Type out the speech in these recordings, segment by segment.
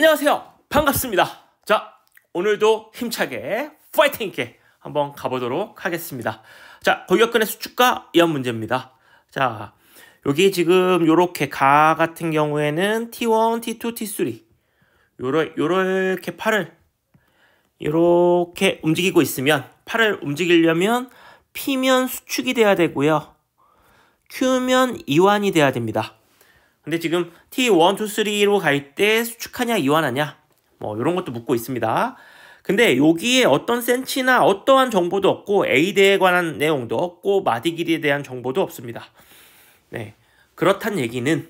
안녕하세요. 반갑습니다. 자, 오늘도 힘차게 파이팅 있게 한번 가보도록 하겠습니다. 자, 골격근의 수축과 이완 문제입니다. 자, 여기 지금 요렇게 가 같은 경우에는 T1, T2, T3 요러, 요렇게 팔을 요렇게 움직이고 있으면 팔을 움직이려면 P면 수축이 돼야 되고요. Q면 이완이 돼야 됩니다. 근데 지금 T1, 2, 3로 갈 때 수축하냐 이완하냐 뭐 이런 것도 묻고 있습니다. 근데 여기에 어떤 센치나 어떠한 정보도 없고 A대에 관한 내용도 없고 마디 길이에 대한 정보도 없습니다. 네 그렇단 얘기는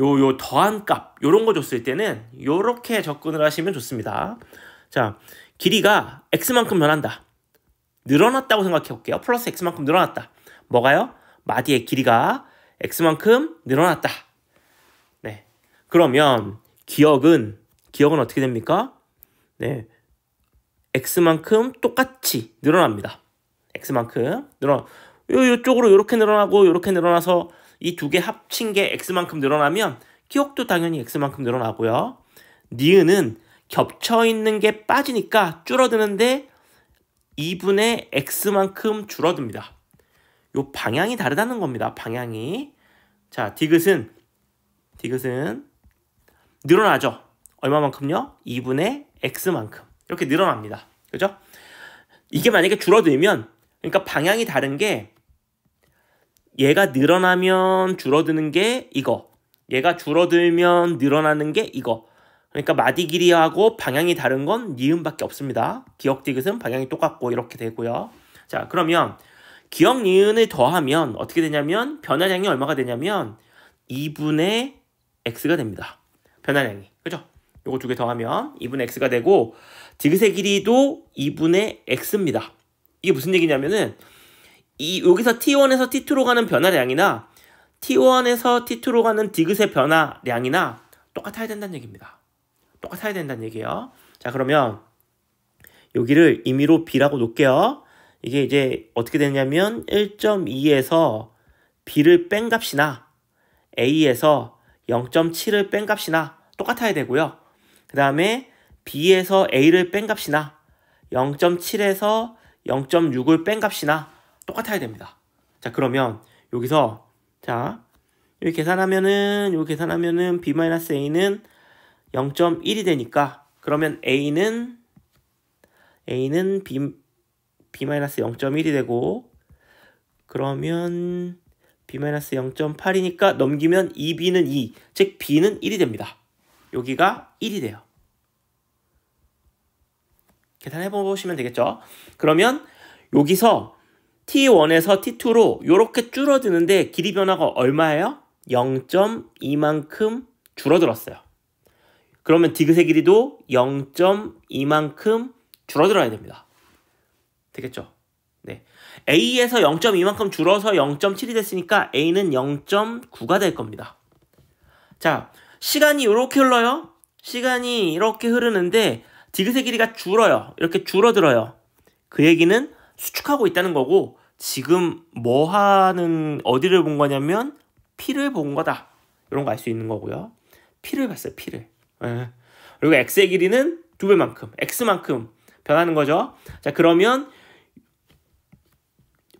요 요 더한 값 요런 거 줬을 때는 요렇게 접근을 하시면 좋습니다. 자 길이가 x만큼 변한다. 늘어났다고 생각해 볼게요. 플러스 x만큼 늘어났다. 뭐가요? 마디의 길이가 x만큼 늘어났다. 그러면 기억은 기억은 어떻게 됩니까? 네. x만큼 똑같이 늘어납니다. x만큼 늘어 요쪽으로 이렇게 늘어나고 이렇게 늘어나서 이 두 개 합친 게 x만큼 늘어나면 기억도 당연히 x만큼 늘어나고요. 니은은 겹쳐 있는 게 빠지니까 줄어드는데 2분의 x만큼 줄어듭니다. 요 방향이 다르다는 겁니다. 방향이. 자, 디귿은 디귿은 늘어나죠. 얼마만큼요? 2분의 x만큼. 이렇게 늘어납니다. 그죠? 이게 만약에 줄어들면 그러니까 방향이 다른 게 얘가 늘어나면 줄어드는 게 이거 얘가 줄어들면 늘어나는 게 이거 그러니까 마디 길이하고 방향이 다른 건 니은밖에 없습니다. 기억 디귿은 방향이 똑같고 이렇게 되고요. 자 그러면 기억 니은을 더하면 어떻게 되냐면 변화량이 얼마가 되냐면 2분의 x가 됩니다. 변화량이 그죠? 요거 두 개 더하면 2분의 x가 되고 디귿의 길이도 2분의 x입니다. 이게 무슨 얘기냐면은 이 여기서 t1에서 t2로 가는 변화량이나 t1에서 t2로 가는 디귿의 변화량이나 똑같아야 된다는 얘기입니다. 똑같아야 된다는 얘기예요. 자 그러면 여기를 임의로 b라고 놓을게요. 이게 이제 어떻게 되냐면 1.2에서 b를 뺀 값이나 a에서 0.7을 뺀 값이나 똑같아야 되고요. 그 다음에 B에서 A를 뺀 값이나 0.7에서 0.6을 뺀 값이나 똑같아야 됩니다. 자 그러면 여기서 자 여기 계산하면은 여기 계산하면은 B-A는 0.1이 되니까 그러면 A는 A는 B, B-0.1이 되고 그러면 b-0.8이니까 넘기면 2b는 2, 즉 b는 1이 됩니다. 여기가 1이 돼요. 계산해 보시면 되겠죠? 그러면 여기서 t1에서 t2로 이렇게 줄어드는데 길이 변화가 얼마예요? 0.2만큼 줄어들었어요. 그러면 디귿의 길이도 0.2만큼 줄어들어야 됩니다. 되겠죠? A에서 0.2만큼 줄어서 0.7이 됐으니까 A는 0.9가 될 겁니다. 자, 시간이 이렇게 흘러요. 시간이 이렇게 흐르는데 디귿의 길이가 줄어요. 이렇게 줄어들어요. 그 얘기는 수축하고 있다는 거고 지금 뭐 하는 어디를 본 거냐면 p 를본 거다. 이런 거 알 수 있는 거고요. p 를 봤어요. p 를 예. 그리고 x의 길이는 두 배만큼, x만큼 변하는 거죠. 자, 그러면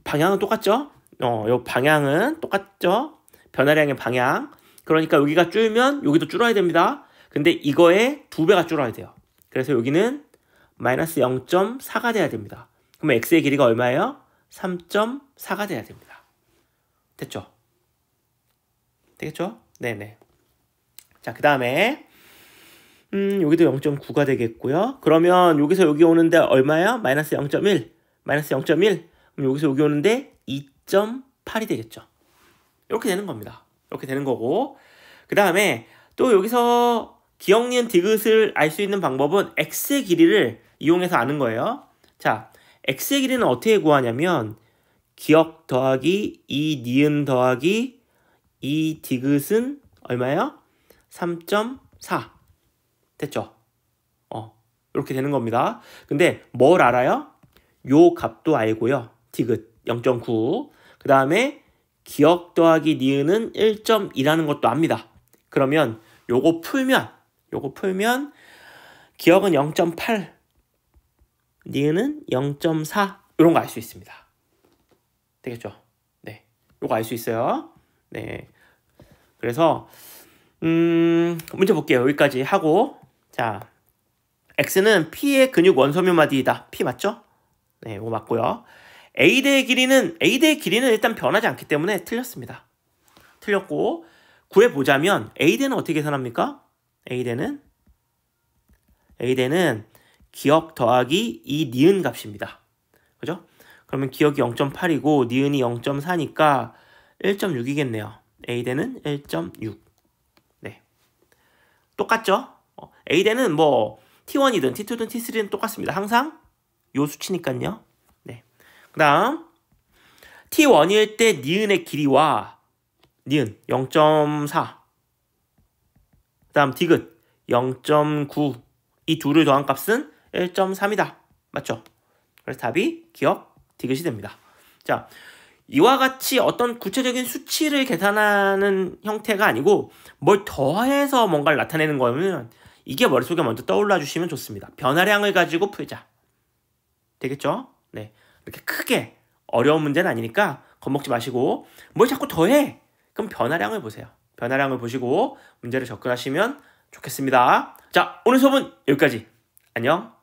방향은 똑같죠? 어, 요 방향은 똑같죠? 변화량의 방향. 그러니까 여기가 줄면 여기도 줄어야 됩니다. 근데 이거에두 배가 줄어야 돼요. 그래서 여기는 마이너스 0.4가 돼야 됩니다. 그럼 x의 길이가 얼마예요? 3.4가 돼야 됩니다. 됐죠? 되겠죠? 네네. 자, 그 다음에 음, 여기도 0.9가 되겠고요. 그러면 여기서 여기 오는데 얼마예요? 마이너스 0.1. 마이너스 0.1. 그럼 여기서 여기 오는데 2.8이 되겠죠. 이렇게 되는 겁니다. 이렇게 되는 거고 그 다음에 또 여기서 기억 니은 디귿을 알 수 있는 방법은 x의 길이를 이용해서 아는 거예요. 자, x의 길이는 어떻게 구하냐면 기억 더하기 이 니은 더하기 이 디귿은 얼마예요? 3.4 됐죠? 어, 이렇게 되는 겁니다. 근데 뭘 알아요? 요 값도 알고요. 디귿 0.9. 그 다음에 기억 더하기 니은은 1.2라는 것도 압니다. 그러면 요거 풀면, 요거 풀면 기억은 0.8, 니은은 0.4, 이런 거 알 수 있습니다. 되겠죠? 네. 요거 알 수 있어요. 네. 그래서, 음, 문제 볼게요. 여기까지 하고, 자, x는 p의 근육 원소면 마디이다. p 맞죠? 네, 이거 맞고요. 에이드의 길이는 에이드의 길이는 일단 변하지 않기 때문에 틀렸습니다. 틀렸고 구해보자면 에이드는 어떻게 계산합니까? 에이드는에이드는 기억 더하기 이 니은 값입니다. 그죠? 그러면 기억이 0.8이고 니은이 0.4니까 1.6이겠네요. 에이드는 1.6. 네. 똑같죠? 에이드는뭐 어, T1이든 T2든 T3든 똑같습니다. 항상 요 수치니까요. 그 다음 t1일 때 니은의 길이와 니은 0.4그 다음 디귿 0.9이 둘을 더한 값은 1.3이다. 맞죠? 그래서 답이 기억 디귿이 됩니다. 자, 이와 같이 어떤 구체적인 수치를 계산하는 형태가 아니고 뭘 더해서 뭔가를 나타내는 거면 이게 머릿속에 먼저 떠올라 주시면 좋습니다. 변화량을 가지고 풀자. 되겠죠? 네. 이렇게 크게 어려운 문제는 아니니까 겁먹지 마시고 뭘 자꾸 더해 그럼 변화량을 보세요. 변화량을 보시고 문제를 접근하시면 좋겠습니다. 자 오늘 수업은 여기까지 안녕.